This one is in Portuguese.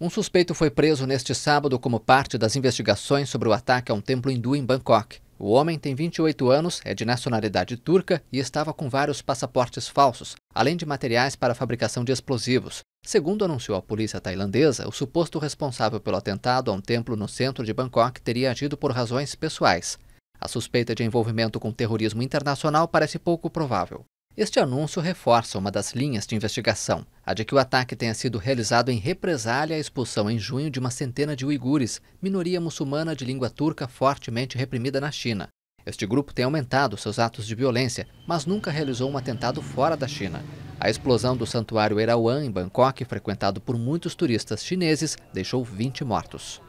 Um suspeito foi preso neste sábado como parte das investigações sobre o ataque a um templo hindu em Bangkok. O homem tem 28 anos, é de nacionalidade turca e estava com vários passaportes falsos, além de materiais para a fabricação de explosivos. Segundo anunciou a polícia tailandesa, o suposto responsável pelo atentado a um templo no centro de Bangkok teria agido por razões pessoais. A suspeita de envolvimento com terrorismo internacional parece pouco provável. Este anúncio reforça uma das linhas de investigação, a de que o ataque tenha sido realizado em represália à expulsão em junho de uma centena de uigures, minoria muçulmana de língua turca fortemente reprimida na China. Este grupo tem aumentado seus atos de violência, mas nunca realizou um atentado fora da China. A explosão do santuário Erawan, em Bangkok, frequentado por muitos turistas chineses, deixou 20 mortos.